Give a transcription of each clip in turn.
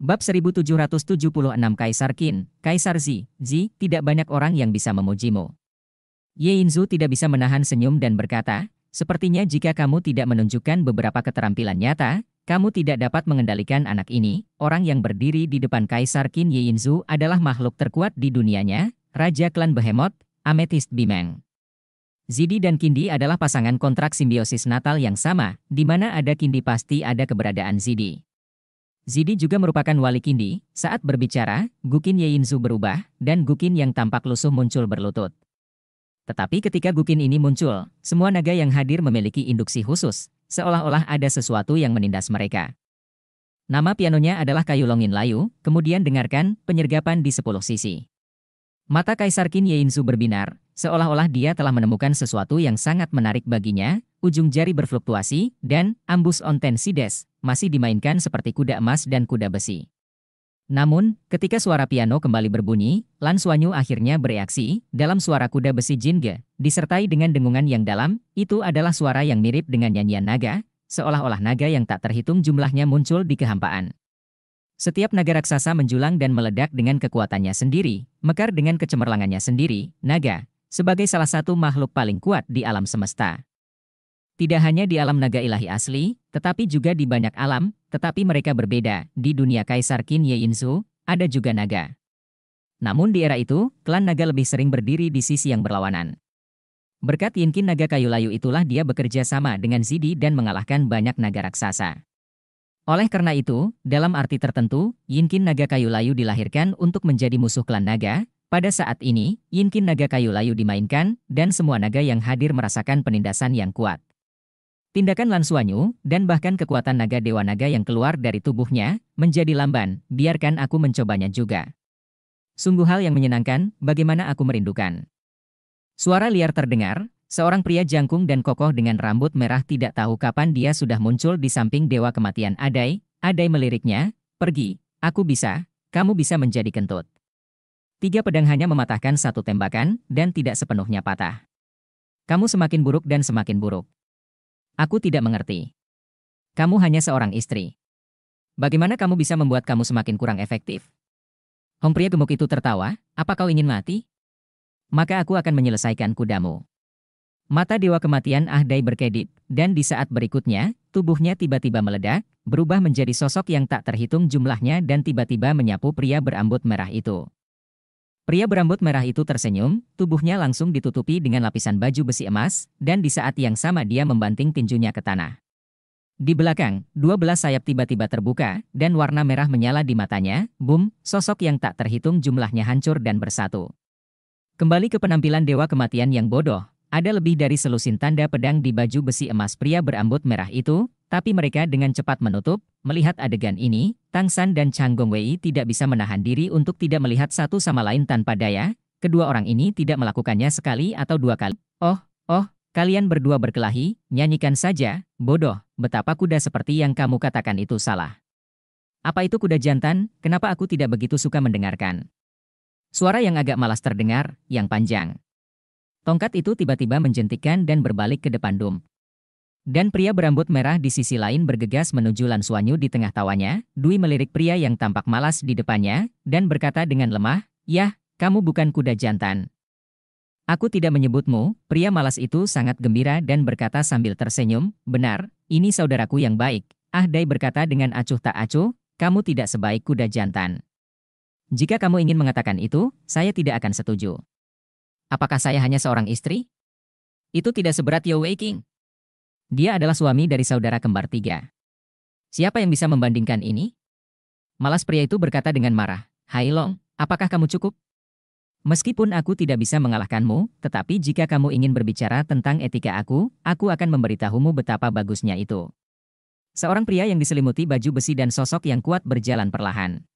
Bab 1776 Kaisar Qin, Kaisar Zi, Zi, tidak banyak orang yang bisa memujimu. Ye Yinzu tidak bisa menahan senyum dan berkata, sepertinya jika kamu tidak menunjukkan beberapa keterampilan nyata, kamu tidak dapat mengendalikan anak ini. Orang yang berdiri di depan Kaisar Qin Ye Yinzu adalah makhluk terkuat di dunianya, Raja Klan Behemoth, Amethyst Bimeng. Zidi dan Kindi adalah pasangan kontrak simbiosis natal yang sama, di mana ada Kindi pasti ada keberadaan Zidi. Zidi juga merupakan wali kindi, saat berbicara, Gukin Yeinzu berubah, dan Gukin yang tampak lusuh muncul berlutut. Tetapi ketika Gukin ini muncul, semua naga yang hadir memiliki induksi khusus, seolah-olah ada sesuatu yang menindas mereka. Nama pianonya adalah kayu longin layu, kemudian dengarkan penyergapan di sepuluh sisi. Mata Kaisar Qin Yeinzu berbinar, seolah-olah dia telah menemukan sesuatu yang sangat menarik baginya, ujung jari berfluktuasi, dan ambus ontensides masih dimainkan seperti kuda emas dan kuda besi. Namun, ketika suara piano kembali berbunyi, Lan Suanyu akhirnya bereaksi dalam suara kuda besi Jinge, disertai dengan dengungan yang dalam, itu adalah suara yang mirip dengan nyanyian naga, seolah-olah naga yang tak terhitung jumlahnya muncul di kehampaan. Setiap naga raksasa menjulang dan meledak dengan kekuatannya sendiri, mekar dengan kecemerlangannya sendiri, naga, sebagai salah satu makhluk paling kuat di alam semesta. Tidak hanya di alam naga ilahi asli, tetapi juga di banyak alam, tetapi mereka berbeda. Di dunia Kaisar Qin Ye Insu, ada juga naga. Namun di era itu, klan naga lebih sering berdiri di sisi yang berlawanan. Berkat Yin Qin naga kayu layu itulah dia bekerja sama dengan Zidi dan mengalahkan banyak naga raksasa. Oleh karena itu, dalam arti tertentu, Yin Qin naga kayu layu dilahirkan untuk menjadi musuh klan naga, pada saat ini, Yin Qin naga kayu layu dimainkan, dan semua naga yang hadir merasakan penindasan yang kuat. Tindakan Lansuanyu, dan bahkan kekuatan naga Dewa Naga yang keluar dari tubuhnya, menjadi lamban, biarkan aku mencobanya juga. Sungguh hal yang menyenangkan, bagaimana aku merindukan. Suara liar terdengar, seorang pria jangkung dan kokoh dengan rambut merah tidak tahu kapan dia sudah muncul di samping Dewa Kematian Adai, Adai meliriknya, pergi, aku bisa, kamu bisa menjadi kentut. Tiga pedang hanya mematahkan satu tembakan, dan tidak sepenuhnya patah. Kamu semakin buruk dan semakin buruk. Aku tidak mengerti. Kamu hanya seorang istri. Bagaimana kamu bisa membuat kamu semakin kurang efektif? Hong pria gemuk itu tertawa, apa kau ingin mati? Maka aku akan menyelesaikan kudamu. Mata Dewa Kematian Ahdai berkedip, dan di saat berikutnya, tubuhnya tiba-tiba meledak, berubah menjadi sosok yang tak terhitung jumlahnya dan tiba-tiba menyapu pria berambut merah itu. Pria berambut merah itu tersenyum, tubuhnya langsung ditutupi dengan lapisan baju besi emas, dan di saat yang sama dia membanting tinjunya ke tanah. Di belakang, dua belas sayap tiba-tiba terbuka, dan warna merah menyala di matanya, boom, sosok yang tak terhitung jumlahnya hancur dan bersatu. Kembali ke penampilan Dewa Kematian yang bodoh, ada lebih dari selusin tanda pedang di baju besi emas pria berambut merah itu, tapi mereka dengan cepat menutup, Melihat adegan ini, Tang San dan Chang Gong Wei tidak bisa menahan diri untuk tidak melihat satu sama lain tanpa daya, kedua orang ini tidak melakukannya sekali atau dua kali. Oh, oh, kalian berdua berkelahi, nyanyikan saja, bodoh, betapa kuda seperti yang kamu katakan itu salah. Apa itu kuda jantan, kenapa aku tidak begitu suka mendengarkan? Suara yang agak malas terdengar, yang panjang. Tongkat itu tiba-tiba menjentikan dan berbalik ke depan Dum. Dan pria berambut merah di sisi lain bergegas menuju Lansuanyu di tengah tawanya, Dwi melirik pria yang tampak malas di depannya, dan berkata dengan lemah, Yah, kamu bukan kuda jantan. Aku tidak menyebutmu, pria malas itu sangat gembira dan berkata sambil tersenyum, benar, ini saudaraku yang baik. Ah Dai berkata dengan acuh tak acuh, kamu tidak sebaik kuda jantan. Jika kamu ingin mengatakan itu, saya tidak akan setuju. Apakah saya hanya seorang istri? Itu tidak seberat Yo Wei King. Dia adalah suami dari saudara kembar tiga. Siapa yang bisa membandingkan ini? Malas pria itu berkata dengan marah, Hai Long, apakah kamu cukup? Meskipun aku tidak bisa mengalahkanmu, tetapi jika kamu ingin berbicara tentang etika aku, aku akan memberitahumu betapa bagusnya itu. Seorang pria yang diselimuti baju besi dan sosok yang kuat berjalan perlahan.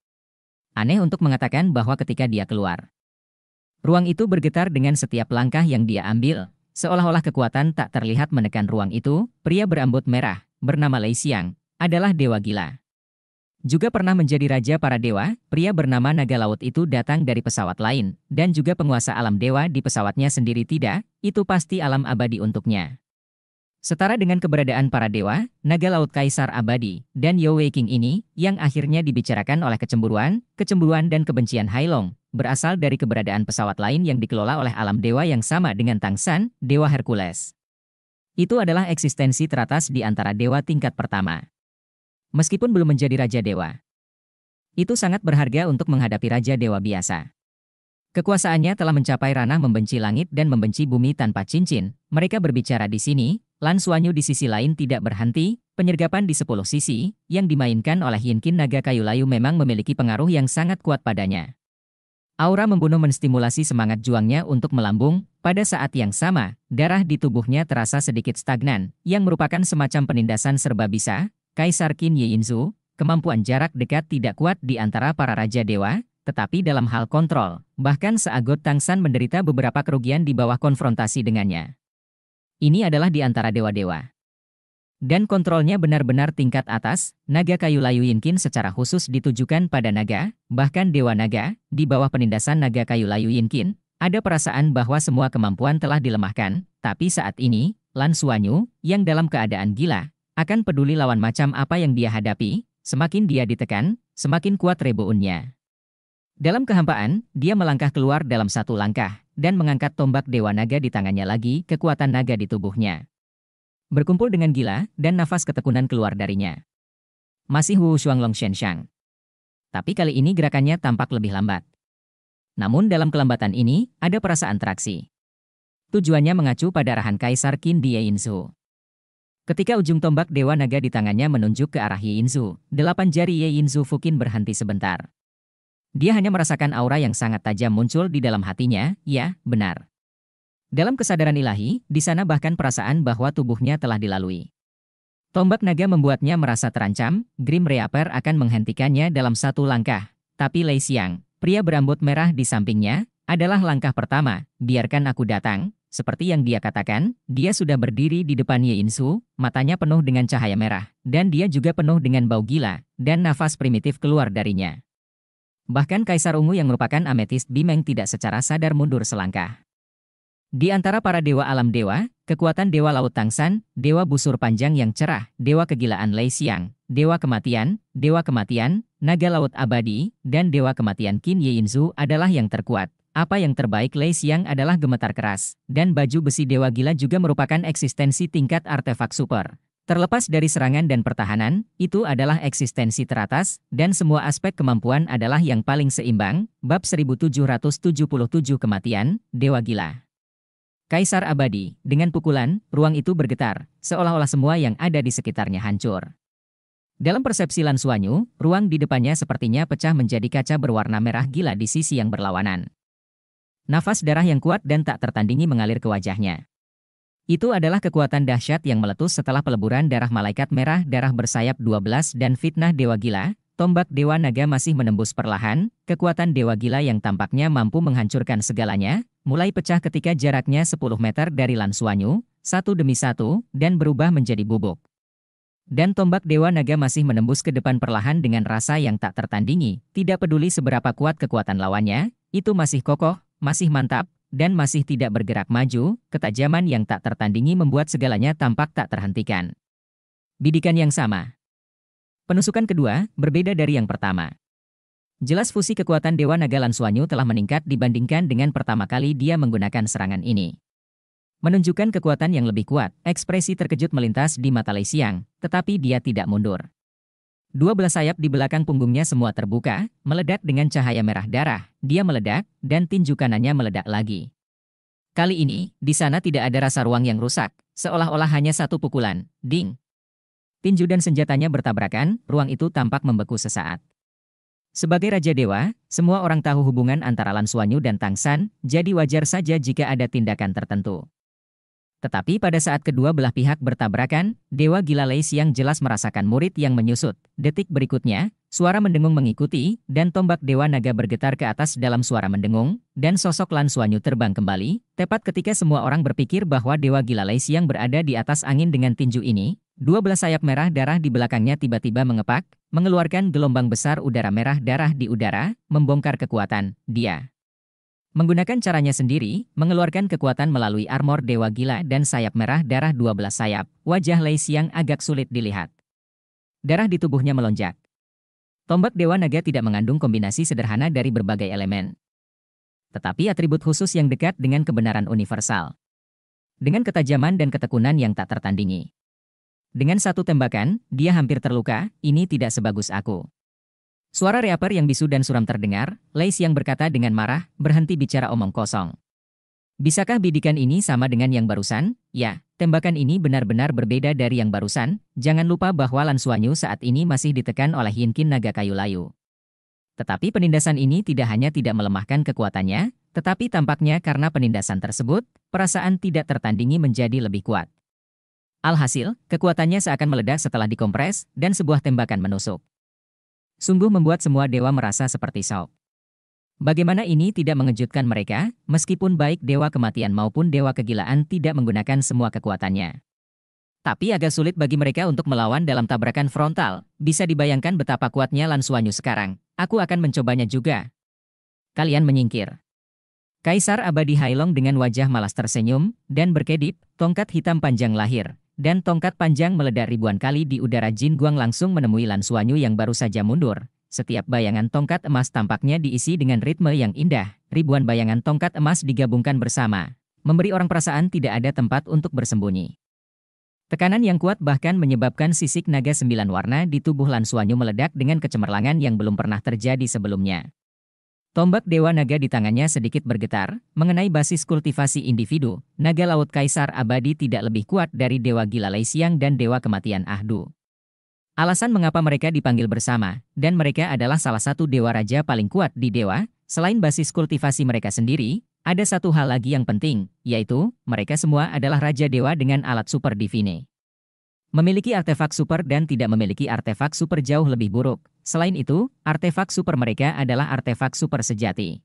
Aneh untuk mengatakan bahwa ketika dia keluar, ruang itu bergetar dengan setiap langkah yang dia ambil. Seolah-olah kekuatan tak terlihat menekan ruang itu, pria berambut merah, bernama Lei Xiang, adalah dewa gila. Juga pernah menjadi raja para dewa, pria bernama Naga Laut itu datang dari pesawat lain, dan juga penguasa alam dewa di pesawatnya sendiri tidak, itu pasti alam abadi untuknya. Setara dengan keberadaan para dewa, Naga Laut Kaisar Abadi, dan Yowei King ini, yang akhirnya dibicarakan oleh kecemburuan, kecemburuan dan kebencian Hailong, berasal dari keberadaan pesawat lain yang dikelola oleh alam dewa yang sama dengan Tang San, Dewa Hercules. Itu adalah eksistensi teratas di antara dewa tingkat pertama. Meskipun belum menjadi Raja Dewa. Itu sangat berharga untuk menghadapi Raja Dewa biasa. Kekuasaannya telah mencapai ranah membenci langit dan membenci bumi tanpa cincin. Mereka berbicara di sini, Lan Suanyu di sisi lain tidak berhenti, penyergapan di sepuluh sisi, yang dimainkan oleh Yinkin Naga Kayu Layu memang memiliki pengaruh yang sangat kuat padanya. Aura membunuh menstimulasi semangat juangnya untuk melambung, pada saat yang sama, darah di tubuhnya terasa sedikit stagnan, yang merupakan semacam penindasan serba bisa, Kaisar Qin Yinzu, kemampuan jarak dekat tidak kuat di antara para raja dewa, tetapi dalam hal kontrol, bahkan Seagot Tang San menderita beberapa kerugian di bawah konfrontasi dengannya. Ini adalah di antara dewa-dewa dan kontrolnya benar-benar tingkat atas, naga kayu layu Yinkin secara khusus ditujukan pada naga, bahkan dewa naga, di bawah penindasan naga kayu layu Yinkin, ada perasaan bahwa semua kemampuan telah dilemahkan, tapi saat ini, Lan Suanyu, yang dalam keadaan gila, akan peduli lawan macam apa yang dia hadapi, semakin dia ditekan, semakin kuat rebounnya. Dalam kehampaan, dia melangkah keluar dalam satu langkah, dan mengangkat tombak dewa naga di tangannya lagi, kekuatan naga di tubuhnya. Berkumpul dengan gila, dan nafas ketekunan keluar darinya. Masih Wu Shen Shang, Tapi kali ini gerakannya tampak lebih lambat. Namun dalam kelambatan ini, ada perasaan traksi. Tujuannya mengacu pada arahan Kaisar Qin Die Yinzu. Ketika ujung tombak Dewa Naga di tangannya menunjuk ke arah Ye Yinzu, delapan jari Ye Yinzu Fukin berhenti sebentar. Dia hanya merasakan aura yang sangat tajam muncul di dalam hatinya, ya, benar. Dalam kesadaran ilahi, di sana bahkan perasaan bahwa tubuhnya telah dilalui. Tombak naga membuatnya merasa terancam, Grim Reaper akan menghentikannya dalam satu langkah. Tapi Lei Xiang, pria berambut merah di sampingnya, adalah langkah pertama, biarkan aku datang. Seperti yang dia katakan, dia sudah berdiri di depan Ye Insu, matanya penuh dengan cahaya merah, dan dia juga penuh dengan bau gila, dan nafas primitif keluar darinya. Bahkan Kaisar Ungu yang merupakan ametis Bimeng tidak secara sadar mundur selangkah. Di antara para dewa alam dewa, kekuatan dewa laut Tangsan, dewa busur panjang yang cerah, dewa kegilaan Lei Xiang, dewa kematian, dewa kematian, naga laut abadi, dan dewa kematian Qin Yeinzu adalah yang terkuat. Apa yang terbaik Lei Xiang adalah gemetar keras, dan baju besi dewa gila juga merupakan eksistensi tingkat artefak super. Terlepas dari serangan dan pertahanan, itu adalah eksistensi teratas, dan semua aspek kemampuan adalah yang paling seimbang, bab 1777 kematian, Dewa Gila. Kaisar abadi, dengan pukulan, ruang itu bergetar, seolah-olah semua yang ada di sekitarnya hancur. Dalam persepsi Lan Suanyu, ruang di depannya sepertinya pecah menjadi kaca berwarna merah gila di sisi yang berlawanan. Nafas darah yang kuat dan tak tertandingi mengalir ke wajahnya. Itu adalah kekuatan dahsyat yang meletus setelah peleburan darah malaikat merah darah bersayap 12 dan fitnah dewa gila, tombak dewa naga masih menembus perlahan, kekuatan dewa gila yang tampaknya mampu menghancurkan segalanya, mulai pecah ketika jaraknya 10 meter dari Lansuanyu, satu demi satu, dan berubah menjadi bubuk. Dan tombak Dewa Naga masih menembus ke depan perlahan dengan rasa yang tak tertandingi, tidak peduli seberapa kuat kekuatan lawannya, itu masih kokoh, masih mantap, dan masih tidak bergerak maju, ketajaman yang tak tertandingi membuat segalanya tampak tak terhentikan. Bidikan yang sama. Penusukan kedua, berbeda dari yang pertama. Jelas fusi kekuatan Dewa Naga Lansuanyu telah meningkat dibandingkan dengan pertama kali dia menggunakan serangan ini. Menunjukkan kekuatan yang lebih kuat, ekspresi terkejut melintas di mata Lei Xiang, tetapi dia tidak mundur. Dua belas sayap di belakang punggungnya semua terbuka, meledak dengan cahaya merah darah, dia meledak, dan tinju kanannya meledak lagi. Kali ini, di sana tidak ada rasa ruang yang rusak, seolah-olah hanya satu pukulan, ding. Tinju dan senjatanya bertabrakan, ruang itu tampak membeku sesaat. Sebagai Raja Dewa, semua orang tahu hubungan antara Lansuanyu dan Tang San. jadi wajar saja jika ada tindakan tertentu. Tetapi pada saat kedua belah pihak bertabrakan, Dewa Gila Lei Siang jelas merasakan murid yang menyusut. Detik berikutnya, suara mendengung mengikuti, dan tombak Dewa Naga bergetar ke atas dalam suara mendengung, dan sosok Lan Suanyu terbang kembali, tepat ketika semua orang berpikir bahwa Dewa Gila Lei Siang berada di atas angin dengan tinju ini, dua 12 sayap merah darah di belakangnya tiba-tiba mengepak, mengeluarkan gelombang besar udara merah darah di udara, membongkar kekuatan, dia. Menggunakan caranya sendiri, mengeluarkan kekuatan melalui armor Dewa Gila dan sayap merah darah 12 sayap, wajah Lei Siang agak sulit dilihat. Darah di tubuhnya melonjak. Tombak Dewa Naga tidak mengandung kombinasi sederhana dari berbagai elemen. Tetapi atribut khusus yang dekat dengan kebenaran universal. Dengan ketajaman dan ketekunan yang tak tertandingi. Dengan satu tembakan, dia hampir terluka, ini tidak sebagus aku. Suara reaper yang bisu dan suram terdengar, Lei yang berkata dengan marah, berhenti bicara omong kosong. Bisakah bidikan ini sama dengan yang barusan? Ya, tembakan ini benar-benar berbeda dari yang barusan, jangan lupa bahwa lansuanyu saat ini masih ditekan oleh Hinkin Naga Kayu Layu. Tetapi penindasan ini tidak hanya tidak melemahkan kekuatannya, tetapi tampaknya karena penindasan tersebut, perasaan tidak tertandingi menjadi lebih kuat. Alhasil, kekuatannya seakan meledak setelah dikompres dan sebuah tembakan menusuk. Sungguh membuat semua dewa merasa seperti shock. Bagaimana ini tidak mengejutkan mereka, meskipun baik dewa kematian maupun dewa kegilaan tidak menggunakan semua kekuatannya. Tapi agak sulit bagi mereka untuk melawan dalam tabrakan frontal. Bisa dibayangkan betapa kuatnya Lansuanyu sekarang. Aku akan mencobanya juga. Kalian menyingkir. Kaisar Abadi Hailong dengan wajah malas tersenyum dan berkedip, tongkat hitam panjang lahir, dan tongkat panjang meledak ribuan kali di udara Jin Guang langsung menemui Lan Suanyu yang baru saja mundur. Setiap bayangan tongkat emas tampaknya diisi dengan ritme yang indah. Ribuan bayangan tongkat emas digabungkan bersama, memberi orang perasaan tidak ada tempat untuk bersembunyi. Tekanan yang kuat bahkan menyebabkan sisik naga sembilan warna di tubuh Lan Suanyu meledak dengan kecemerlangan yang belum pernah terjadi sebelumnya. Tombak Dewa Naga di tangannya sedikit bergetar, mengenai basis kultivasi individu, Naga Laut Kaisar Abadi tidak lebih kuat dari Dewa Gila Siang dan Dewa Kematian Ahdu. Alasan mengapa mereka dipanggil bersama, dan mereka adalah salah satu Dewa Raja paling kuat di Dewa, selain basis kultivasi mereka sendiri, ada satu hal lagi yang penting, yaitu, mereka semua adalah Raja Dewa dengan alat super divine. Memiliki artefak super dan tidak memiliki artefak super jauh lebih buruk. Selain itu, artefak super mereka adalah artefak super sejati.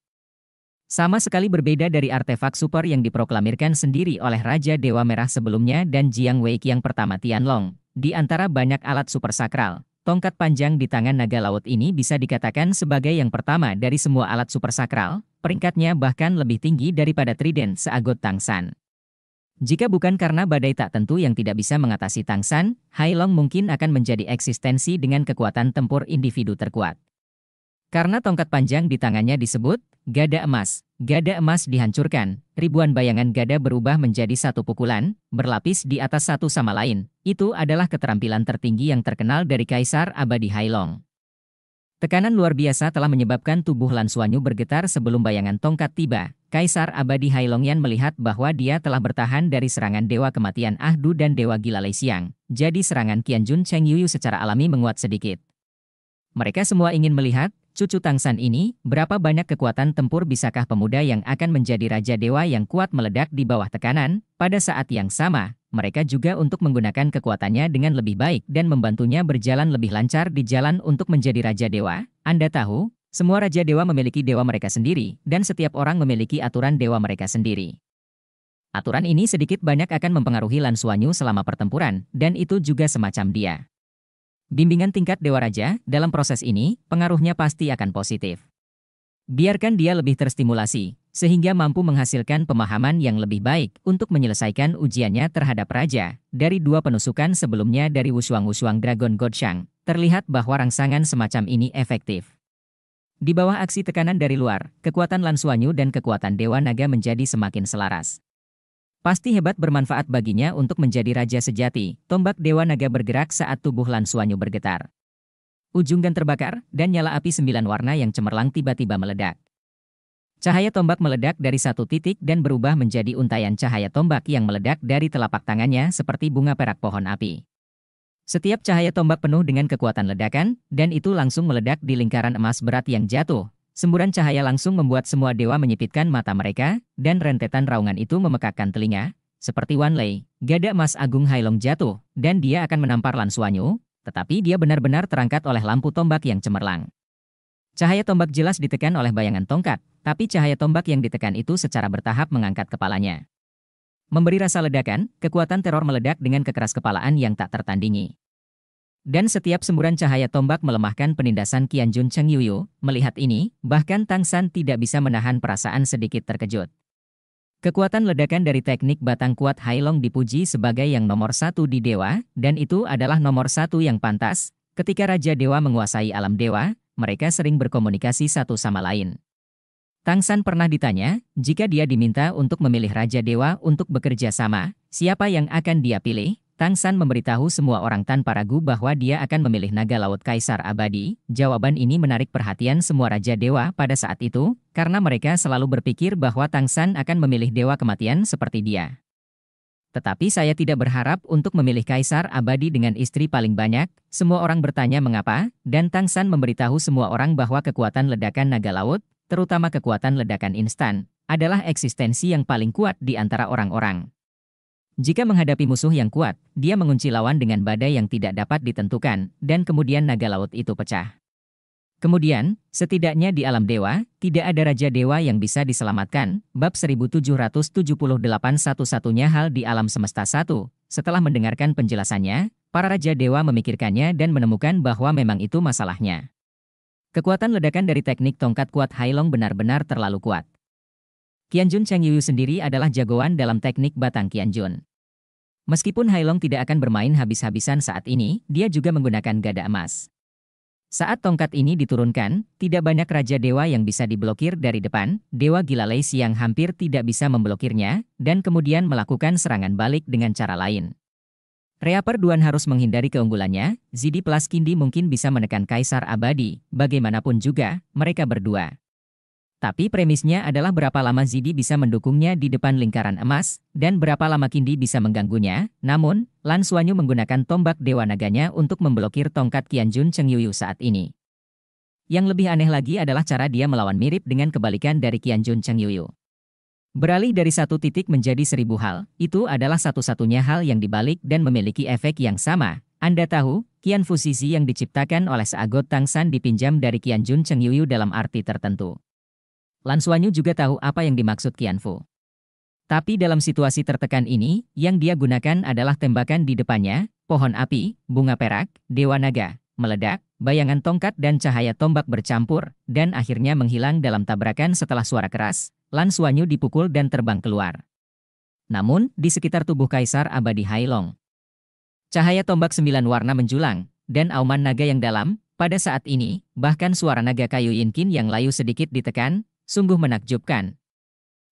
Sama sekali berbeda dari artefak super yang diproklamirkan sendiri oleh Raja Dewa Merah sebelumnya dan Jiang Wei yang pertama Tianlong. Di antara banyak alat super sakral, tongkat panjang di tangan naga laut ini bisa dikatakan sebagai yang pertama dari semua alat super sakral, peringkatnya bahkan lebih tinggi daripada trident seagot San. Jika bukan karena badai tak tentu yang tidak bisa mengatasi Tang San, Hai Long mungkin akan menjadi eksistensi dengan kekuatan tempur individu terkuat. Karena tongkat panjang di tangannya disebut gada emas, gada emas dihancurkan, ribuan bayangan gada berubah menjadi satu pukulan, berlapis di atas satu sama lain. Itu adalah keterampilan tertinggi yang terkenal dari Kaisar Abadi Hai Long. Tekanan luar biasa telah menyebabkan tubuh Lan Suanyu bergetar sebelum bayangan tongkat tiba. Kaisar Abadi Hailongyan melihat bahwa dia telah bertahan dari serangan Dewa Kematian Ahdu dan Dewa Gila Lei Siang. Jadi serangan Jun Cheng Yuyu secara alami menguat sedikit. Mereka semua ingin melihat Cucu Tang San ini, berapa banyak kekuatan tempur bisakah pemuda yang akan menjadi Raja Dewa yang kuat meledak di bawah tekanan? Pada saat yang sama, mereka juga untuk menggunakan kekuatannya dengan lebih baik dan membantunya berjalan lebih lancar di jalan untuk menjadi Raja Dewa. Anda tahu, semua Raja Dewa memiliki dewa mereka sendiri, dan setiap orang memiliki aturan dewa mereka sendiri. Aturan ini sedikit banyak akan mempengaruhi Lan Suanyu selama pertempuran, dan itu juga semacam dia. Bimbingan tingkat Dewa Raja, dalam proses ini, pengaruhnya pasti akan positif. Biarkan dia lebih terstimulasi, sehingga mampu menghasilkan pemahaman yang lebih baik untuk menyelesaikan ujiannya terhadap Raja. Dari dua penusukan sebelumnya dari Wushuang-Wushuang Dragon Godshang, terlihat bahwa rangsangan semacam ini efektif. Di bawah aksi tekanan dari luar, kekuatan Lan dan kekuatan Dewa Naga menjadi semakin selaras. Pasti hebat bermanfaat baginya untuk menjadi raja sejati. Tombak Dewa Naga bergerak saat tubuh Lansuanyu bergetar. gan terbakar, dan nyala api sembilan warna yang cemerlang tiba-tiba meledak. Cahaya tombak meledak dari satu titik dan berubah menjadi untayan cahaya tombak yang meledak dari telapak tangannya seperti bunga perak pohon api. Setiap cahaya tombak penuh dengan kekuatan ledakan, dan itu langsung meledak di lingkaran emas berat yang jatuh, Semburan cahaya langsung membuat semua dewa menyipitkan mata mereka, dan rentetan raungan itu memekakkan telinga, seperti Wan Lei. Gada emas Agung Hailong jatuh, dan dia akan menampar Lan Suanyu, tetapi dia benar-benar terangkat oleh lampu tombak yang cemerlang. Cahaya tombak jelas ditekan oleh bayangan tongkat, tapi cahaya tombak yang ditekan itu secara bertahap mengangkat kepalanya. Memberi rasa ledakan, kekuatan teror meledak dengan kekeras kepalaan yang tak tertandingi. Dan setiap semburan cahaya tombak melemahkan penindasan Qian Jun Cheng Yuyu, melihat ini, bahkan Tang San tidak bisa menahan perasaan sedikit terkejut. Kekuatan ledakan dari teknik batang kuat Hailong dipuji sebagai yang nomor satu di dewa, dan itu adalah nomor satu yang pantas. Ketika Raja Dewa menguasai alam dewa, mereka sering berkomunikasi satu sama lain. Tang San pernah ditanya, jika dia diminta untuk memilih Raja Dewa untuk bekerja sama, siapa yang akan dia pilih? Tang San memberitahu semua orang tanpa ragu bahwa dia akan memilih naga laut Kaisar Abadi. Jawaban ini menarik perhatian semua raja dewa pada saat itu, karena mereka selalu berpikir bahwa Tang San akan memilih dewa kematian seperti dia. Tetapi saya tidak berharap untuk memilih Kaisar Abadi dengan istri paling banyak. Semua orang bertanya mengapa, dan Tang San memberitahu semua orang bahwa kekuatan ledakan naga laut, terutama kekuatan ledakan instan, adalah eksistensi yang paling kuat di antara orang-orang. Jika menghadapi musuh yang kuat, dia mengunci lawan dengan badai yang tidak dapat ditentukan, dan kemudian naga laut itu pecah. Kemudian, setidaknya di alam dewa, tidak ada raja dewa yang bisa diselamatkan. Bab 1778 satu-satunya hal di alam semesta satu. Setelah mendengarkan penjelasannya, para raja dewa memikirkannya dan menemukan bahwa memang itu masalahnya. Kekuatan ledakan dari teknik tongkat kuat Hailong benar-benar terlalu kuat. Qianjun Cheng Yu sendiri adalah jagoan dalam teknik batang Qianjun. Meskipun Hailong tidak akan bermain habis-habisan saat ini, dia juga menggunakan gada emas. Saat tongkat ini diturunkan, tidak banyak raja dewa yang bisa diblokir dari depan, dewa gila Leisi yang hampir tidak bisa memblokirnya, dan kemudian melakukan serangan balik dengan cara lain. Reaper perduan harus menghindari keunggulannya, Zidi Plaskindi mungkin bisa menekan Kaisar Abadi, bagaimanapun juga, mereka berdua. Tapi premisnya adalah berapa lama Zidi bisa mendukungnya di depan lingkaran emas, dan berapa lama Kindi bisa mengganggunya. Namun, Lan Suanyu menggunakan tombak Dewa Naganya untuk memblokir tongkat Qianjun Cheng Yuyu saat ini. Yang lebih aneh lagi adalah cara dia melawan mirip dengan kebalikan dari Qianjun Cheng Yuyu. Beralih dari satu titik menjadi seribu hal, itu adalah satu-satunya hal yang dibalik dan memiliki efek yang sama. Anda tahu, Kian Fusisi yang diciptakan oleh Tang San dipinjam dari Qianjun Cheng Yuyu dalam arti tertentu. Lan Suanyu juga tahu apa yang dimaksud Qianfu. Tapi dalam situasi tertekan ini, yang dia gunakan adalah tembakan di depannya, pohon api, bunga perak, dewa naga, meledak, bayangan tongkat dan cahaya tombak bercampur, dan akhirnya menghilang dalam tabrakan setelah suara keras, Lan Suanyu dipukul dan terbang keluar. Namun, di sekitar tubuh Kaisar Abadi Hailong, cahaya tombak sembilan warna menjulang, dan auman naga yang dalam, pada saat ini, bahkan suara naga kayu Yinkin yang layu sedikit ditekan, Sungguh menakjubkan.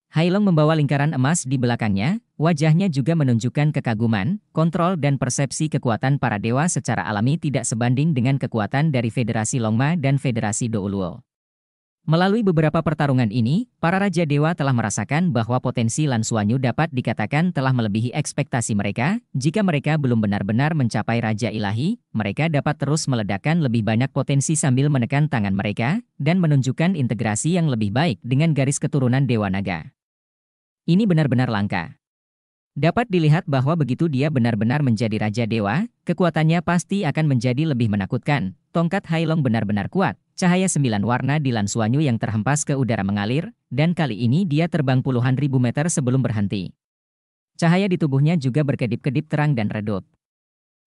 Hailong membawa lingkaran emas di belakangnya, wajahnya juga menunjukkan kekaguman, kontrol dan persepsi kekuatan para dewa secara alami tidak sebanding dengan kekuatan dari Federasi Longma dan Federasi Douluo. Melalui beberapa pertarungan ini, para Raja Dewa telah merasakan bahwa potensi Lan dapat dikatakan telah melebihi ekspektasi mereka. Jika mereka belum benar-benar mencapai Raja Ilahi, mereka dapat terus meledakkan lebih banyak potensi sambil menekan tangan mereka, dan menunjukkan integrasi yang lebih baik dengan garis keturunan Dewa Naga. Ini benar-benar langka. Dapat dilihat bahwa begitu dia benar-benar menjadi Raja Dewa, kekuatannya pasti akan menjadi lebih menakutkan. Tongkat Hailong benar-benar kuat, Cahaya sembilan warna di Lansuanyu yang terhempas ke udara mengalir, dan kali ini dia terbang puluhan ribu meter sebelum berhenti. Cahaya di tubuhnya juga berkedip-kedip terang dan redup.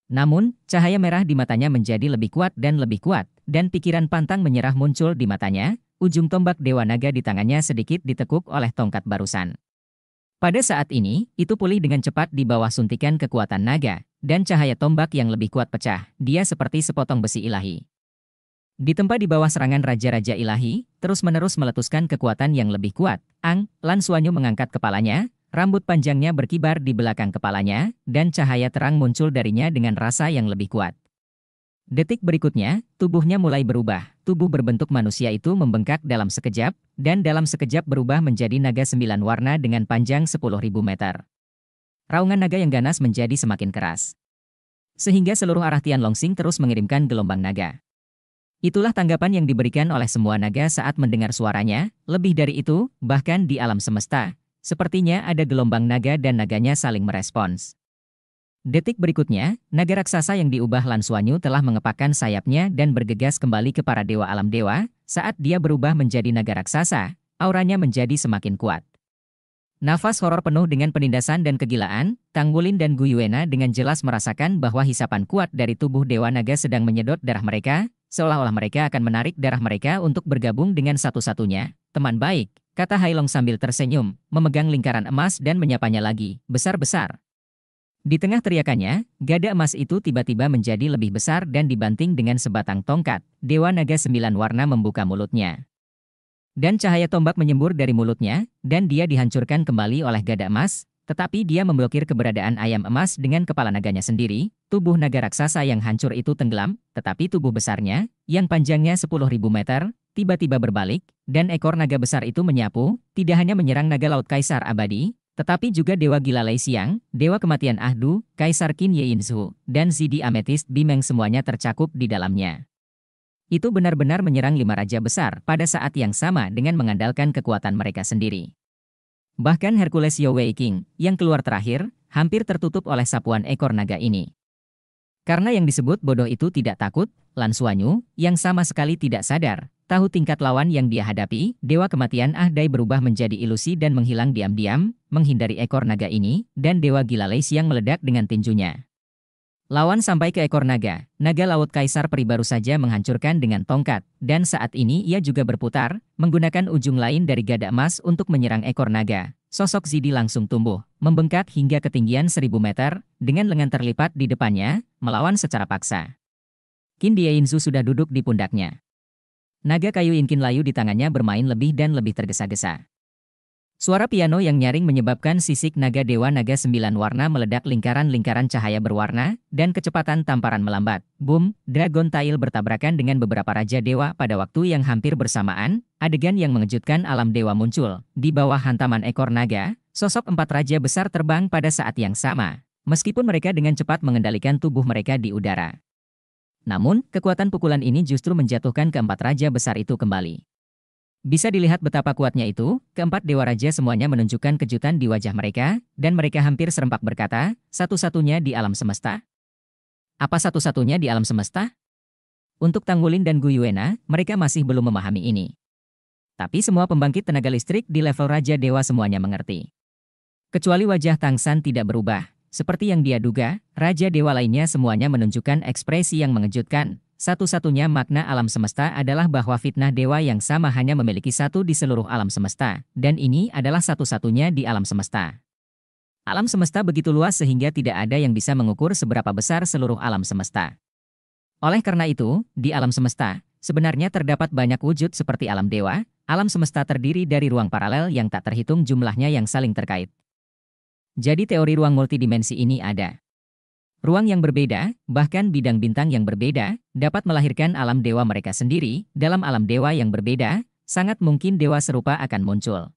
Namun, cahaya merah di matanya menjadi lebih kuat dan lebih kuat, dan pikiran pantang menyerah muncul di matanya, ujung tombak Dewa Naga di tangannya sedikit ditekuk oleh tongkat barusan. Pada saat ini, itu pulih dengan cepat di bawah suntikan kekuatan naga, dan cahaya tombak yang lebih kuat pecah, dia seperti sepotong besi ilahi. Ditempa di bawah serangan raja-raja ilahi, terus-menerus meletuskan kekuatan yang lebih kuat. Ang, Lan Suanyu mengangkat kepalanya, rambut panjangnya berkibar di belakang kepalanya, dan cahaya terang muncul darinya dengan rasa yang lebih kuat. Detik berikutnya, tubuhnya mulai berubah. Tubuh berbentuk manusia itu membengkak dalam sekejap, dan dalam sekejap berubah menjadi naga sembilan warna dengan panjang 10.000 meter. Raungan naga yang ganas menjadi semakin keras. Sehingga seluruh arah Tian Longsing terus mengirimkan gelombang naga. Itulah tanggapan yang diberikan oleh semua naga saat mendengar suaranya, lebih dari itu, bahkan di alam semesta. Sepertinya ada gelombang naga dan naganya saling merespons. Detik berikutnya, naga raksasa yang diubah Lansuanyu telah mengepakkan sayapnya dan bergegas kembali ke para dewa alam dewa, saat dia berubah menjadi naga raksasa, auranya menjadi semakin kuat. Nafas horor penuh dengan penindasan dan kegilaan, Tang Wulin dan Yuena dengan jelas merasakan bahwa hisapan kuat dari tubuh Dewa Naga sedang menyedot darah mereka, seolah-olah mereka akan menarik darah mereka untuk bergabung dengan satu-satunya, teman baik, kata Hailong sambil tersenyum, memegang lingkaran emas dan menyapanya lagi, besar-besar. Di tengah teriakannya, gada emas itu tiba-tiba menjadi lebih besar dan dibanting dengan sebatang tongkat, Dewa Naga Sembilan Warna membuka mulutnya. Dan cahaya tombak menyembur dari mulutnya, dan dia dihancurkan kembali oleh gada emas, tetapi dia memblokir keberadaan ayam emas dengan kepala naganya sendiri, tubuh naga raksasa yang hancur itu tenggelam, tetapi tubuh besarnya, yang panjangnya 10.000 meter, tiba-tiba berbalik, dan ekor naga besar itu menyapu, tidak hanya menyerang naga laut Kaisar Abadi, tetapi juga Dewa Lei Siang, Dewa Kematian Ahdu, Kaisar Qin Zhu, dan Zidi Amethyst Bimeng semuanya tercakup di dalamnya. Itu benar-benar menyerang lima raja besar pada saat yang sama dengan mengandalkan kekuatan mereka sendiri. Bahkan Hercules Yowei King, yang keluar terakhir, hampir tertutup oleh sapuan ekor naga ini. Karena yang disebut bodoh itu tidak takut, Lan Suanyu, yang sama sekali tidak sadar, tahu tingkat lawan yang dia hadapi, Dewa Kematian Ah Dai berubah menjadi ilusi dan menghilang diam-diam, menghindari ekor naga ini, dan Dewa gila Leis yang meledak dengan tinjunya. Lawan sampai ke ekor naga, naga laut kaisar peri baru saja menghancurkan dengan tongkat, dan saat ini ia juga berputar, menggunakan ujung lain dari gada emas untuk menyerang ekor naga. Sosok Zidi langsung tumbuh, membengkak hingga ketinggian seribu meter, dengan lengan terlipat di depannya, melawan secara paksa. Kindia Inzu sudah duduk di pundaknya. Naga kayu Inkin Layu di tangannya bermain lebih dan lebih tergesa-gesa. Suara piano yang nyaring menyebabkan sisik naga dewa naga sembilan warna meledak lingkaran-lingkaran cahaya berwarna, dan kecepatan tamparan melambat. Boom, Dragon Tail bertabrakan dengan beberapa raja dewa pada waktu yang hampir bersamaan, adegan yang mengejutkan alam dewa muncul. Di bawah hantaman ekor naga, sosok empat raja besar terbang pada saat yang sama. Meskipun mereka dengan cepat mengendalikan tubuh mereka di udara. Namun, kekuatan pukulan ini justru menjatuhkan keempat raja besar itu kembali. Bisa dilihat betapa kuatnya itu, keempat dewa raja semuanya menunjukkan kejutan di wajah mereka, dan mereka hampir serempak berkata, satu-satunya di alam semesta. Apa satu-satunya di alam semesta? Untuk Tanggulin dan Guyuena, mereka masih belum memahami ini. Tapi semua pembangkit tenaga listrik di level Raja Dewa semuanya mengerti. Kecuali wajah Tang San tidak berubah. Seperti yang dia duga, Raja Dewa lainnya semuanya menunjukkan ekspresi yang mengejutkan, satu-satunya makna alam semesta adalah bahwa fitnah dewa yang sama hanya memiliki satu di seluruh alam semesta, dan ini adalah satu-satunya di alam semesta. Alam semesta begitu luas sehingga tidak ada yang bisa mengukur seberapa besar seluruh alam semesta. Oleh karena itu, di alam semesta, sebenarnya terdapat banyak wujud seperti alam dewa, alam semesta terdiri dari ruang paralel yang tak terhitung jumlahnya yang saling terkait. Jadi teori ruang multidimensi ini ada. Ruang yang berbeda, bahkan bidang bintang yang berbeda, dapat melahirkan alam dewa mereka sendiri. Dalam alam dewa yang berbeda, sangat mungkin dewa serupa akan muncul.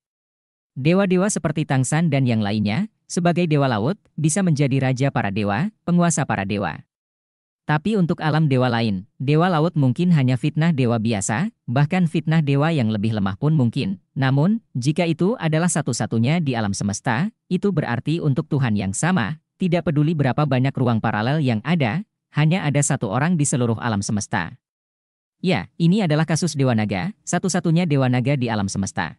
Dewa-dewa seperti Tang San dan yang lainnya, sebagai dewa laut, bisa menjadi raja para dewa, penguasa para dewa. Tapi untuk alam dewa lain, dewa laut mungkin hanya fitnah dewa biasa, bahkan fitnah dewa yang lebih lemah pun mungkin. Namun, jika itu adalah satu-satunya di alam semesta, itu berarti untuk Tuhan yang sama, tidak peduli berapa banyak ruang paralel yang ada, hanya ada satu orang di seluruh alam semesta. Ya, ini adalah kasus Dewa Naga, satu-satunya Dewa Naga di alam semesta.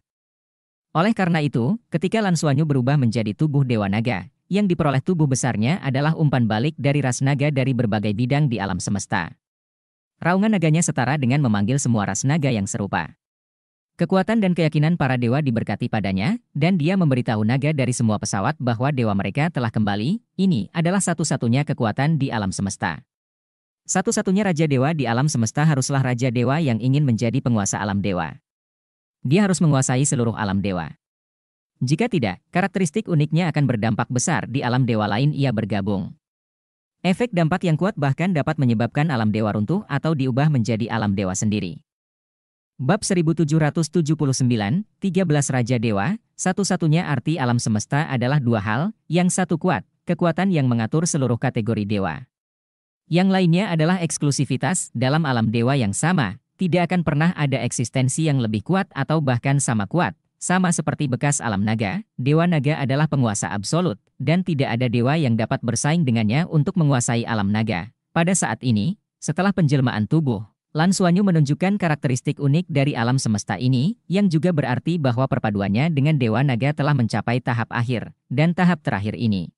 Oleh karena itu, ketika Lansuanyu berubah menjadi tubuh Dewa Naga, yang diperoleh tubuh besarnya adalah umpan balik dari ras naga dari berbagai bidang di alam semesta. Raungan naganya setara dengan memanggil semua ras naga yang serupa. Kekuatan dan keyakinan para dewa diberkati padanya, dan dia memberitahu naga dari semua pesawat bahwa dewa mereka telah kembali, ini adalah satu-satunya kekuatan di alam semesta. Satu-satunya raja dewa di alam semesta haruslah raja dewa yang ingin menjadi penguasa alam dewa. Dia harus menguasai seluruh alam dewa. Jika tidak, karakteristik uniknya akan berdampak besar di alam dewa lain ia bergabung. Efek dampak yang kuat bahkan dapat menyebabkan alam dewa runtuh atau diubah menjadi alam dewa sendiri. Bab 1779, 13 Raja Dewa, satu-satunya arti alam semesta adalah dua hal, yang satu kuat, kekuatan yang mengatur seluruh kategori dewa. Yang lainnya adalah eksklusivitas dalam alam dewa yang sama, tidak akan pernah ada eksistensi yang lebih kuat atau bahkan sama kuat, sama seperti bekas alam naga, dewa naga adalah penguasa absolut, dan tidak ada dewa yang dapat bersaing dengannya untuk menguasai alam naga. Pada saat ini, setelah penjelmaan tubuh, Lan Suanyu menunjukkan karakteristik unik dari alam semesta ini, yang juga berarti bahwa perpaduannya dengan Dewa Naga telah mencapai tahap akhir, dan tahap terakhir ini.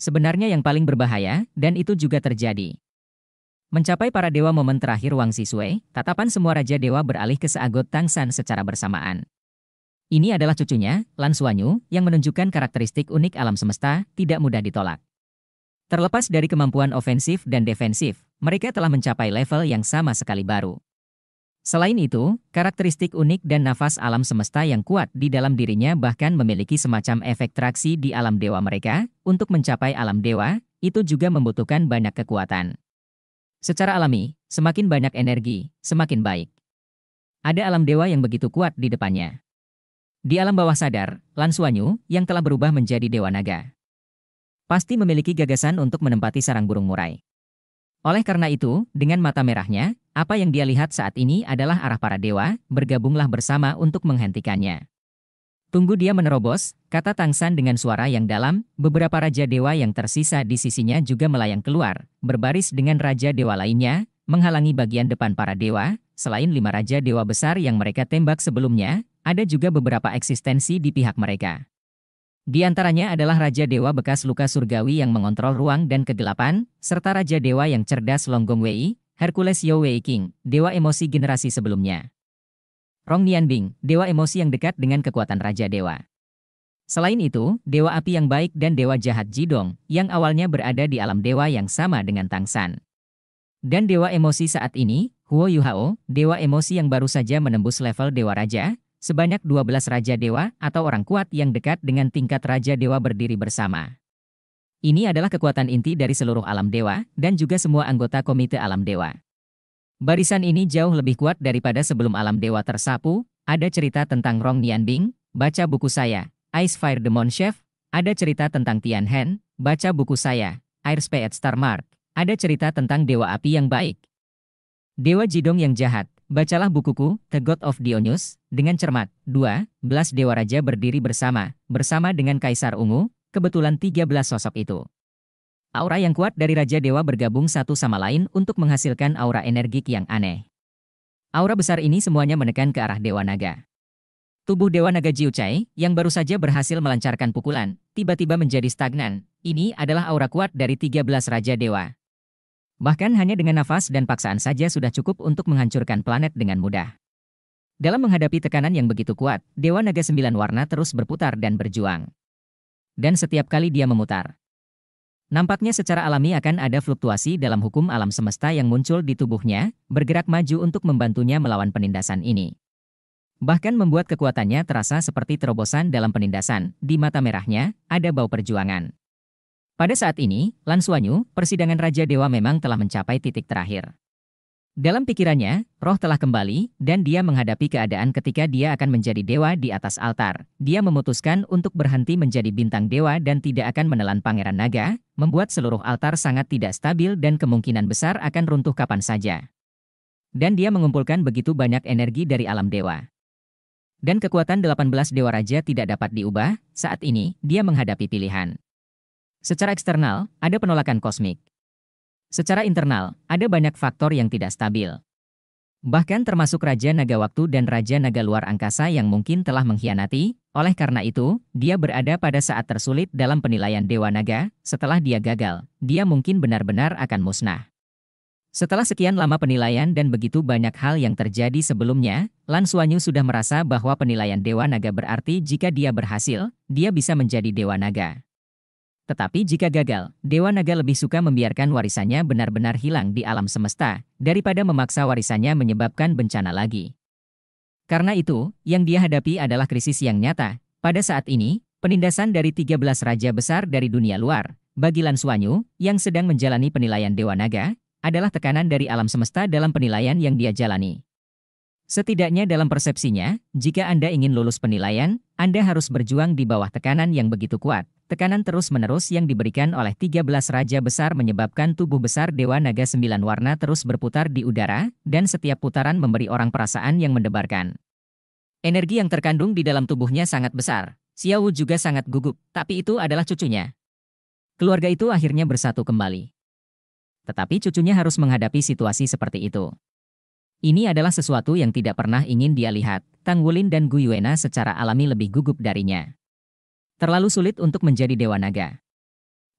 Sebenarnya yang paling berbahaya, dan itu juga terjadi. Mencapai para dewa momen terakhir Wang Sisue, tatapan semua raja dewa beralih ke Seagot Tang San secara bersamaan. Ini adalah cucunya, Lan Suanyu, yang menunjukkan karakteristik unik alam semesta, tidak mudah ditolak. Terlepas dari kemampuan ofensif dan defensif, mereka telah mencapai level yang sama sekali baru. Selain itu, karakteristik unik dan nafas alam semesta yang kuat di dalam dirinya bahkan memiliki semacam efek traksi di alam dewa mereka. Untuk mencapai alam dewa, itu juga membutuhkan banyak kekuatan. Secara alami, semakin banyak energi, semakin baik. Ada alam dewa yang begitu kuat di depannya. Di alam bawah sadar, Lansuanyu, yang telah berubah menjadi dewa naga, pasti memiliki gagasan untuk menempati sarang burung murai. Oleh karena itu, dengan mata merahnya, apa yang dia lihat saat ini adalah arah para dewa, bergabunglah bersama untuk menghentikannya. Tunggu dia menerobos, kata Tang San dengan suara yang dalam, beberapa raja dewa yang tersisa di sisinya juga melayang keluar, berbaris dengan raja dewa lainnya, menghalangi bagian depan para dewa, selain lima raja dewa besar yang mereka tembak sebelumnya, ada juga beberapa eksistensi di pihak mereka. Di antaranya adalah Raja Dewa bekas Luka Surgawi yang mengontrol ruang dan kegelapan, serta Raja Dewa yang cerdas Longgong Wei, Hercules Yo Wei King, Dewa Emosi generasi sebelumnya. Rong Nianbing, Dewa Emosi yang dekat dengan kekuatan Raja Dewa. Selain itu, Dewa Api yang baik dan Dewa Jahat Jidong, yang awalnya berada di alam Dewa yang sama dengan Tang San. Dan Dewa Emosi saat ini, Huo Yuhao, Dewa Emosi yang baru saja menembus level Dewa Raja, sebanyak 12 raja dewa atau orang kuat yang dekat dengan tingkat raja dewa berdiri bersama. Ini adalah kekuatan inti dari seluruh alam dewa dan juga semua anggota komite alam dewa. Barisan ini jauh lebih kuat daripada sebelum alam dewa tersapu. Ada cerita tentang Rong Nianbing, baca buku saya, Ice Fire Demon Chef. Ada cerita tentang Tian Han, baca buku saya, Air Spade Star Mark. Ada cerita tentang dewa api yang baik. Dewa Jidong yang jahat, Bacalah bukuku, The God of Dionysus, dengan cermat. 2. Belas Dewa Raja berdiri bersama, bersama dengan Kaisar Ungu, kebetulan 13 sosok itu. Aura yang kuat dari Raja Dewa bergabung satu sama lain untuk menghasilkan aura energik yang aneh. Aura besar ini semuanya menekan ke arah Dewa Naga. Tubuh Dewa Naga Jiuchai yang baru saja berhasil melancarkan pukulan, tiba-tiba menjadi stagnan. Ini adalah aura kuat dari 13 Raja Dewa. Bahkan hanya dengan nafas dan paksaan saja sudah cukup untuk menghancurkan planet dengan mudah. Dalam menghadapi tekanan yang begitu kuat, Dewa Naga Sembilan Warna terus berputar dan berjuang. Dan setiap kali dia memutar, nampaknya secara alami akan ada fluktuasi dalam hukum alam semesta yang muncul di tubuhnya, bergerak maju untuk membantunya melawan penindasan ini. Bahkan membuat kekuatannya terasa seperti terobosan dalam penindasan, di mata merahnya, ada bau perjuangan. Pada saat ini, Lan Suanyu, persidangan Raja Dewa memang telah mencapai titik terakhir. Dalam pikirannya, roh telah kembali, dan dia menghadapi keadaan ketika dia akan menjadi dewa di atas altar. Dia memutuskan untuk berhenti menjadi bintang dewa dan tidak akan menelan pangeran naga, membuat seluruh altar sangat tidak stabil dan kemungkinan besar akan runtuh kapan saja. Dan dia mengumpulkan begitu banyak energi dari alam dewa dan kekuatan 18 dewa raja tidak dapat diubah, saat ini dia menghadapi pilihan. Secara eksternal, ada penolakan kosmik. Secara internal, ada banyak faktor yang tidak stabil. Bahkan termasuk Raja Naga Waktu dan Raja Naga Luar Angkasa yang mungkin telah mengkhianati, oleh karena itu, dia berada pada saat tersulit dalam penilaian Dewa Naga, setelah dia gagal, dia mungkin benar-benar akan musnah. Setelah sekian lama penilaian dan begitu banyak hal yang terjadi sebelumnya, Lan Suanyu sudah merasa bahwa penilaian Dewa Naga berarti jika dia berhasil, dia bisa menjadi Dewa Naga. Tetapi jika gagal, Dewa Naga lebih suka membiarkan warisannya benar-benar hilang di alam semesta, daripada memaksa warisannya menyebabkan bencana lagi. Karena itu, yang dia hadapi adalah krisis yang nyata. Pada saat ini, penindasan dari 13 raja besar dari dunia luar, bagi Lansuanyu, yang sedang menjalani penilaian Dewa Naga, adalah tekanan dari alam semesta dalam penilaian yang dia jalani. Setidaknya dalam persepsinya, jika Anda ingin lulus penilaian, Anda harus berjuang di bawah tekanan yang begitu kuat, Tekanan terus-menerus yang diberikan oleh 13 raja besar menyebabkan tubuh besar Dewa Naga Sembilan Warna terus berputar di udara, dan setiap putaran memberi orang perasaan yang mendebarkan. Energi yang terkandung di dalam tubuhnya sangat besar. Xiao Wu juga sangat gugup, tapi itu adalah cucunya. Keluarga itu akhirnya bersatu kembali. Tetapi cucunya harus menghadapi situasi seperti itu. Ini adalah sesuatu yang tidak pernah ingin dia lihat. Tang Wulin dan Gu Yuena secara alami lebih gugup darinya terlalu sulit untuk menjadi Dewa Naga.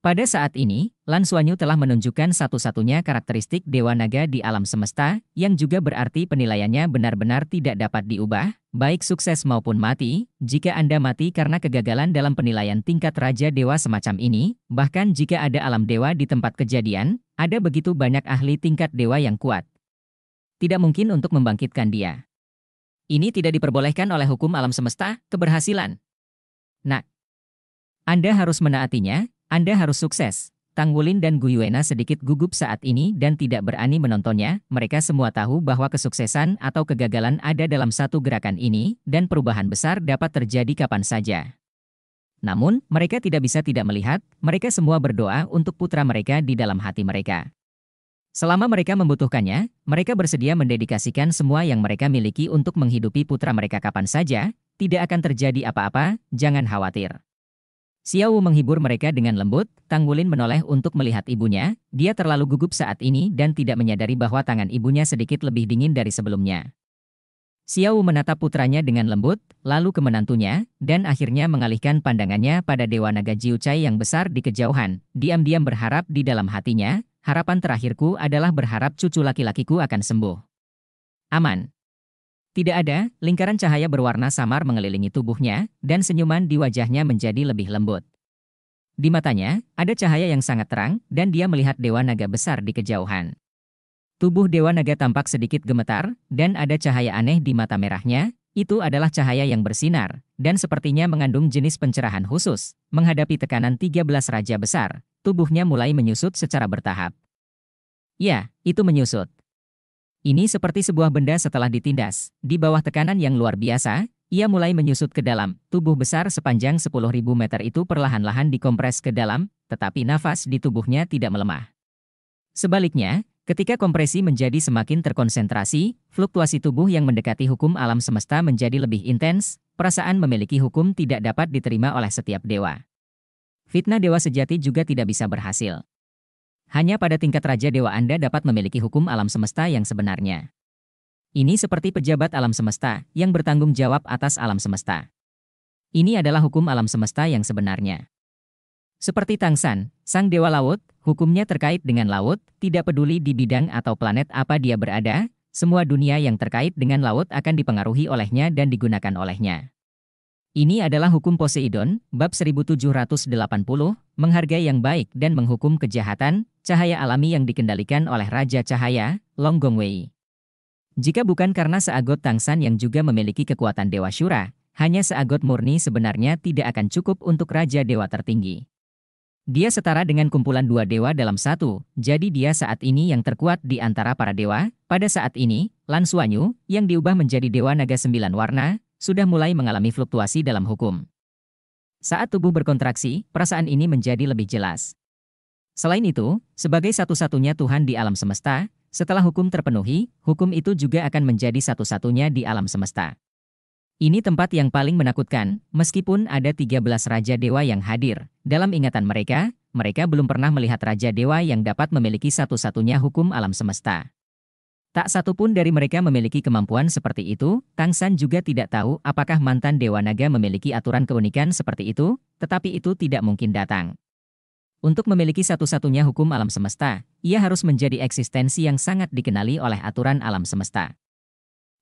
Pada saat ini, Lan Suanyu telah menunjukkan satu-satunya karakteristik Dewa Naga di alam semesta, yang juga berarti penilaiannya benar-benar tidak dapat diubah, baik sukses maupun mati, jika Anda mati karena kegagalan dalam penilaian tingkat Raja Dewa semacam ini, bahkan jika ada alam dewa di tempat kejadian, ada begitu banyak ahli tingkat dewa yang kuat. Tidak mungkin untuk membangkitkan dia. Ini tidak diperbolehkan oleh hukum alam semesta, keberhasilan. Nak. Anda harus menaatinya, Anda harus sukses. Tang Wulin dan Gu Yuena sedikit gugup saat ini dan tidak berani menontonnya, mereka semua tahu bahwa kesuksesan atau kegagalan ada dalam satu gerakan ini, dan perubahan besar dapat terjadi kapan saja. Namun, mereka tidak bisa tidak melihat, mereka semua berdoa untuk putra mereka di dalam hati mereka. Selama mereka membutuhkannya, mereka bersedia mendedikasikan semua yang mereka miliki untuk menghidupi putra mereka kapan saja, tidak akan terjadi apa-apa, jangan khawatir. Xiao menghibur mereka dengan lembut, Tang Wulin menoleh untuk melihat ibunya, dia terlalu gugup saat ini dan tidak menyadari bahwa tangan ibunya sedikit lebih dingin dari sebelumnya. Xiao menatap putranya dengan lembut, lalu ke menantunya, dan akhirnya mengalihkan pandangannya pada Dewa Naga Jiu Chai yang besar di kejauhan, diam-diam berharap di dalam hatinya, harapan terakhirku adalah berharap cucu laki-lakiku akan sembuh. Aman. Tidak ada, lingkaran cahaya berwarna samar mengelilingi tubuhnya, dan senyuman di wajahnya menjadi lebih lembut. Di matanya, ada cahaya yang sangat terang, dan dia melihat Dewa Naga besar di kejauhan. Tubuh Dewa Naga tampak sedikit gemetar, dan ada cahaya aneh di mata merahnya, itu adalah cahaya yang bersinar, dan sepertinya mengandung jenis pencerahan khusus, menghadapi tekanan 13 raja besar, tubuhnya mulai menyusut secara bertahap. Ya, itu menyusut. Ini seperti sebuah benda setelah ditindas. Di bawah tekanan yang luar biasa, ia mulai menyusut ke dalam. Tubuh besar sepanjang 10.000 meter itu perlahan-lahan dikompres ke dalam, tetapi nafas di tubuhnya tidak melemah. Sebaliknya, ketika kompresi menjadi semakin terkonsentrasi, fluktuasi tubuh yang mendekati hukum alam semesta menjadi lebih intens, perasaan memiliki hukum tidak dapat diterima oleh setiap dewa. Fitnah dewa sejati juga tidak bisa berhasil. Hanya pada tingkat raja dewa Anda dapat memiliki hukum alam semesta yang sebenarnya. Ini seperti pejabat alam semesta yang bertanggung jawab atas alam semesta. Ini adalah hukum alam semesta yang sebenarnya. Seperti Tang San, sang dewa laut, hukumnya terkait dengan laut, tidak peduli di bidang atau planet apa dia berada, semua dunia yang terkait dengan laut akan dipengaruhi olehnya dan digunakan olehnya. Ini adalah hukum Poseidon, bab 1780, menghargai yang baik dan menghukum kejahatan, cahaya alami yang dikendalikan oleh Raja Cahaya, Long Wei. Jika bukan karena Seagot Tang San yang juga memiliki kekuatan Dewa Syura, hanya Seagot murni sebenarnya tidak akan cukup untuk Raja Dewa tertinggi. Dia setara dengan kumpulan dua dewa dalam satu, jadi dia saat ini yang terkuat di antara para dewa. Pada saat ini, Lan Suanyu, yang diubah menjadi dewa naga sembilan warna, sudah mulai mengalami fluktuasi dalam hukum. Saat tubuh berkontraksi, perasaan ini menjadi lebih jelas. Selain itu, sebagai satu-satunya Tuhan di alam semesta, setelah hukum terpenuhi, hukum itu juga akan menjadi satu-satunya di alam semesta. Ini tempat yang paling menakutkan, meskipun ada 13 Raja Dewa yang hadir. Dalam ingatan mereka, mereka belum pernah melihat Raja Dewa yang dapat memiliki satu-satunya hukum alam semesta. Tak satu pun dari mereka memiliki kemampuan seperti itu, Kang San juga tidak tahu apakah mantan Dewa Naga memiliki aturan keunikan seperti itu, tetapi itu tidak mungkin datang. Untuk memiliki satu-satunya hukum alam semesta, ia harus menjadi eksistensi yang sangat dikenali oleh aturan alam semesta.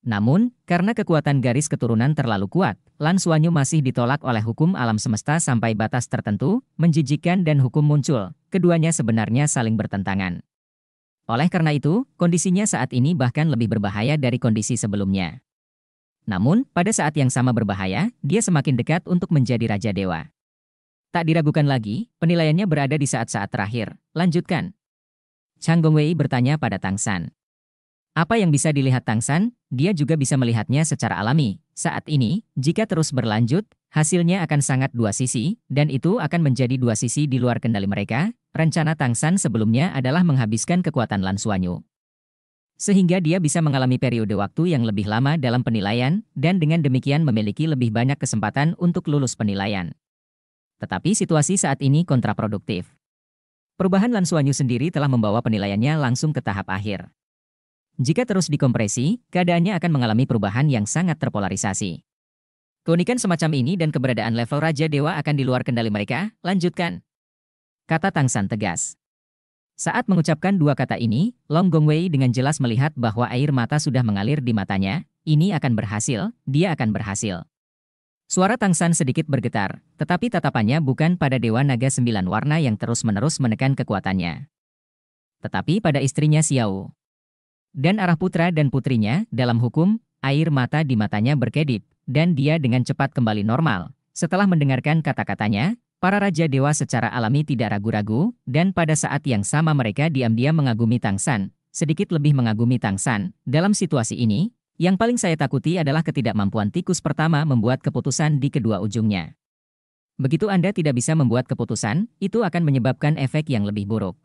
Namun, karena kekuatan garis keturunan terlalu kuat, Lan Suanyu masih ditolak oleh hukum alam semesta sampai batas tertentu, menjijikan dan hukum muncul, keduanya sebenarnya saling bertentangan. Oleh karena itu, kondisinya saat ini bahkan lebih berbahaya dari kondisi sebelumnya. Namun, pada saat yang sama berbahaya, dia semakin dekat untuk menjadi Raja Dewa. Tak diragukan lagi, penilaiannya berada di saat-saat terakhir. Lanjutkan. Chang Gongwei bertanya pada Tang San. Apa yang bisa dilihat Tang San, dia juga bisa melihatnya secara alami. Saat ini, jika terus berlanjut, hasilnya akan sangat dua sisi, dan itu akan menjadi dua sisi di luar kendali mereka, Rencana Tang San sebelumnya adalah menghabiskan kekuatan Lan Suanyu. Sehingga dia bisa mengalami periode waktu yang lebih lama dalam penilaian, dan dengan demikian memiliki lebih banyak kesempatan untuk lulus penilaian. Tetapi situasi saat ini kontraproduktif. Perubahan Lan Suanyu sendiri telah membawa penilaiannya langsung ke tahap akhir. Jika terus dikompresi, keadaannya akan mengalami perubahan yang sangat terpolarisasi. Keunikan semacam ini dan keberadaan level Raja Dewa akan di luar kendali mereka, lanjutkan kata Tang San tegas. Saat mengucapkan dua kata ini, Long Gong Wei dengan jelas melihat bahwa air mata sudah mengalir di matanya, ini akan berhasil, dia akan berhasil. Suara Tang San sedikit bergetar, tetapi tatapannya bukan pada Dewa Naga Sembilan Warna yang terus-menerus menekan kekuatannya. Tetapi pada istrinya Xiao. Dan arah putra dan putrinya, dalam hukum, air mata di matanya berkedip, dan dia dengan cepat kembali normal. Setelah mendengarkan kata-katanya, Para raja dewa secara alami tidak ragu-ragu, dan pada saat yang sama mereka diam-diam mengagumi Tang San, sedikit lebih mengagumi Tang San. Dalam situasi ini, yang paling saya takuti adalah ketidakmampuan tikus pertama membuat keputusan di kedua ujungnya. Begitu Anda tidak bisa membuat keputusan, itu akan menyebabkan efek yang lebih buruk.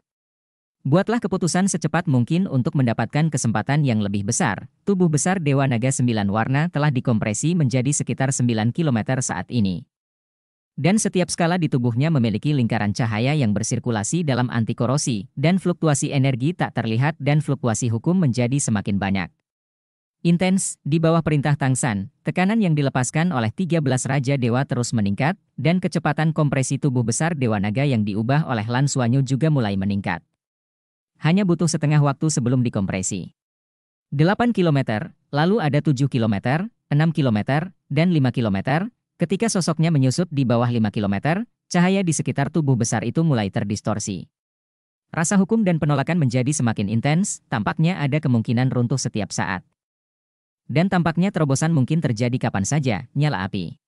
Buatlah keputusan secepat mungkin untuk mendapatkan kesempatan yang lebih besar. Tubuh besar Dewa Naga Sembilan Warna telah dikompresi menjadi sekitar 9 km saat ini. Dan setiap skala di tubuhnya memiliki lingkaran cahaya yang bersirkulasi dalam antikorosi, dan fluktuasi energi tak terlihat dan fluktuasi hukum menjadi semakin banyak. Intens, di bawah perintah Tang San, tekanan yang dilepaskan oleh 13 Raja Dewa terus meningkat, dan kecepatan kompresi tubuh besar Dewa Naga yang diubah oleh Lan Suanyu juga mulai meningkat. Hanya butuh setengah waktu sebelum dikompresi. 8 km, lalu ada 7 km, 6 km, dan 5 km, Ketika sosoknya menyusup di bawah 5 km, cahaya di sekitar tubuh besar itu mulai terdistorsi. Rasa hukum dan penolakan menjadi semakin intens, tampaknya ada kemungkinan runtuh setiap saat. Dan tampaknya terobosan mungkin terjadi kapan saja, nyala api.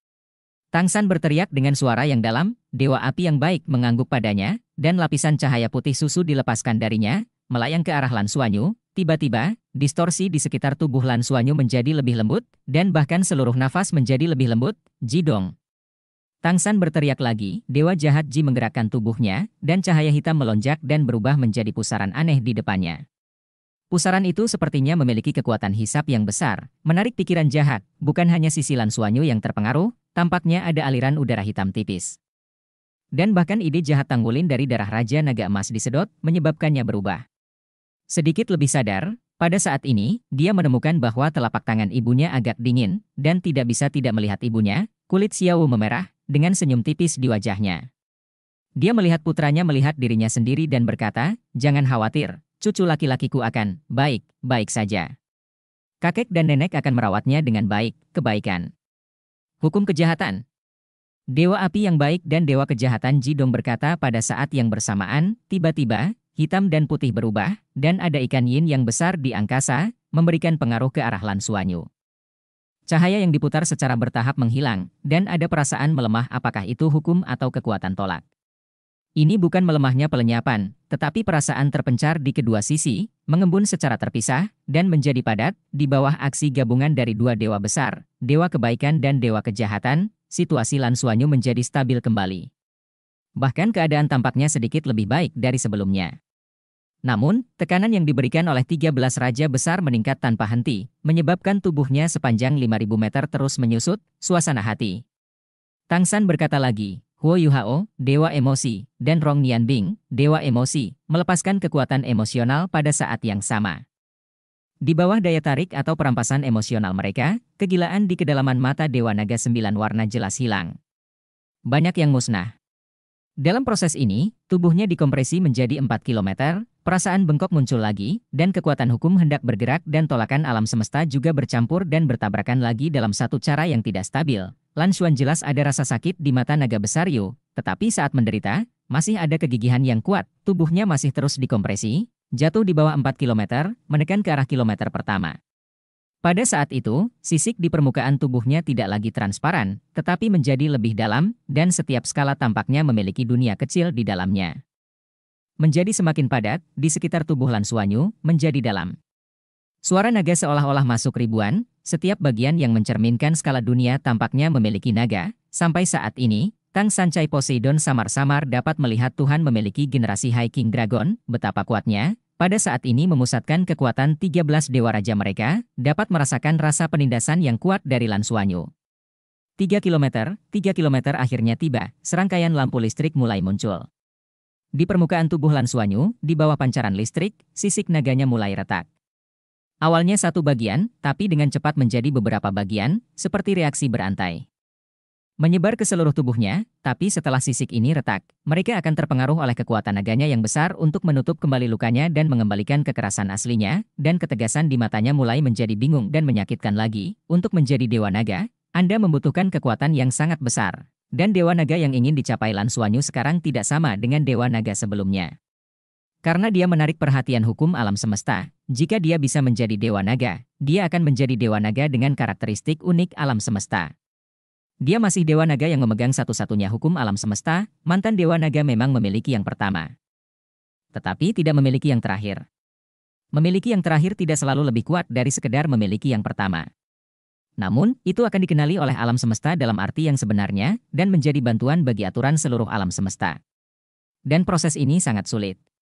Tang San berteriak dengan suara yang dalam, dewa api yang baik mengangguk padanya, dan lapisan cahaya putih susu dilepaskan darinya, melayang ke arah Lan tiba-tiba, distorsi di sekitar tubuh Lan menjadi lebih lembut, dan bahkan seluruh nafas menjadi lebih lembut, Jidong. Tang San berteriak lagi, Dewa Jahat Ji menggerakkan tubuhnya, dan cahaya hitam melonjak dan berubah menjadi pusaran aneh di depannya. Pusaran itu sepertinya memiliki kekuatan hisap yang besar, menarik pikiran jahat, bukan hanya sisi Lansuanyu yang terpengaruh, tampaknya ada aliran udara hitam tipis. Dan bahkan ide jahat tanggulin dari darah Raja Naga Emas disedot, menyebabkannya berubah. Sedikit lebih sadar, pada saat ini, dia menemukan bahwa telapak tangan ibunya agak dingin, dan tidak bisa tidak melihat ibunya, kulit Xiao memerah, dengan senyum tipis di wajahnya. Dia melihat putranya melihat dirinya sendiri dan berkata, jangan khawatir, cucu laki-lakiku akan, baik, baik saja. Kakek dan nenek akan merawatnya dengan baik, kebaikan. Hukum kejahatan, Dewa api yang baik dan dewa kejahatan Jidong berkata pada saat yang bersamaan, tiba-tiba, hitam dan putih berubah, dan ada ikan yin yang besar di angkasa, memberikan pengaruh ke arah Lan Suanyu. Cahaya yang diputar secara bertahap menghilang, dan ada perasaan melemah apakah itu hukum atau kekuatan tolak. Ini bukan melemahnya pelenyapan, tetapi perasaan terpencar di kedua sisi, mengembun secara terpisah, dan menjadi padat, di bawah aksi gabungan dari dua dewa besar, dewa kebaikan dan dewa kejahatan, situasi Lan Suanyu menjadi stabil kembali. Bahkan keadaan tampaknya sedikit lebih baik dari sebelumnya. Namun, tekanan yang diberikan oleh 13 raja besar meningkat tanpa henti, menyebabkan tubuhnya sepanjang 5.000 meter terus menyusut, suasana hati. Tang San berkata lagi, Huo Hao, dewa emosi, dan Rong Nian Bing, dewa emosi, melepaskan kekuatan emosional pada saat yang sama. Di bawah daya tarik atau perampasan emosional mereka, kegilaan di kedalaman mata Dewa Naga Sembilan Warna jelas hilang. Banyak yang musnah. Dalam proses ini, tubuhnya dikompresi menjadi 4 km, Perasaan bengkok muncul lagi, dan kekuatan hukum hendak bergerak dan tolakan alam semesta juga bercampur dan bertabrakan lagi dalam satu cara yang tidak stabil. Lan Xuan jelas ada rasa sakit di mata naga besar Yu, tetapi saat menderita, masih ada kegigihan yang kuat, tubuhnya masih terus dikompresi, jatuh di bawah 4 km, menekan ke arah kilometer pertama. Pada saat itu, sisik di permukaan tubuhnya tidak lagi transparan, tetapi menjadi lebih dalam, dan setiap skala tampaknya memiliki dunia kecil di dalamnya menjadi semakin padat di sekitar tubuh Lansuanyu, menjadi dalam. Suara naga seolah-olah masuk ribuan, setiap bagian yang mencerminkan skala dunia tampaknya memiliki naga. Sampai saat ini, Tang Sancai Poseidon samar-samar dapat melihat Tuhan memiliki generasi High King Dragon, betapa kuatnya, pada saat ini memusatkan kekuatan 13 dewa raja mereka, dapat merasakan rasa penindasan yang kuat dari Lansuanyu. 3 km, 3 km akhirnya tiba, serangkaian lampu listrik mulai muncul. Di permukaan tubuh Lansuanyu, di bawah pancaran listrik, sisik naganya mulai retak. Awalnya satu bagian, tapi dengan cepat menjadi beberapa bagian, seperti reaksi berantai. Menyebar ke seluruh tubuhnya, tapi setelah sisik ini retak, mereka akan terpengaruh oleh kekuatan naganya yang besar untuk menutup kembali lukanya dan mengembalikan kekerasan aslinya, dan ketegasan di matanya mulai menjadi bingung dan menyakitkan lagi. Untuk menjadi dewa naga, Anda membutuhkan kekuatan yang sangat besar. Dan Dewa Naga yang ingin dicapai Lan Suanyu sekarang tidak sama dengan Dewa Naga sebelumnya. Karena dia menarik perhatian hukum alam semesta, jika dia bisa menjadi Dewa Naga, dia akan menjadi Dewa Naga dengan karakteristik unik alam semesta. Dia masih Dewa Naga yang memegang satu-satunya hukum alam semesta, mantan Dewa Naga memang memiliki yang pertama. Tetapi tidak memiliki yang terakhir. Memiliki yang terakhir tidak selalu lebih kuat dari sekedar memiliki yang pertama. Namun, itu akan dikenali oleh alam semesta dalam arti yang sebenarnya dan menjadi bantuan bagi aturan seluruh alam semesta. Dan proses ini sangat sulit.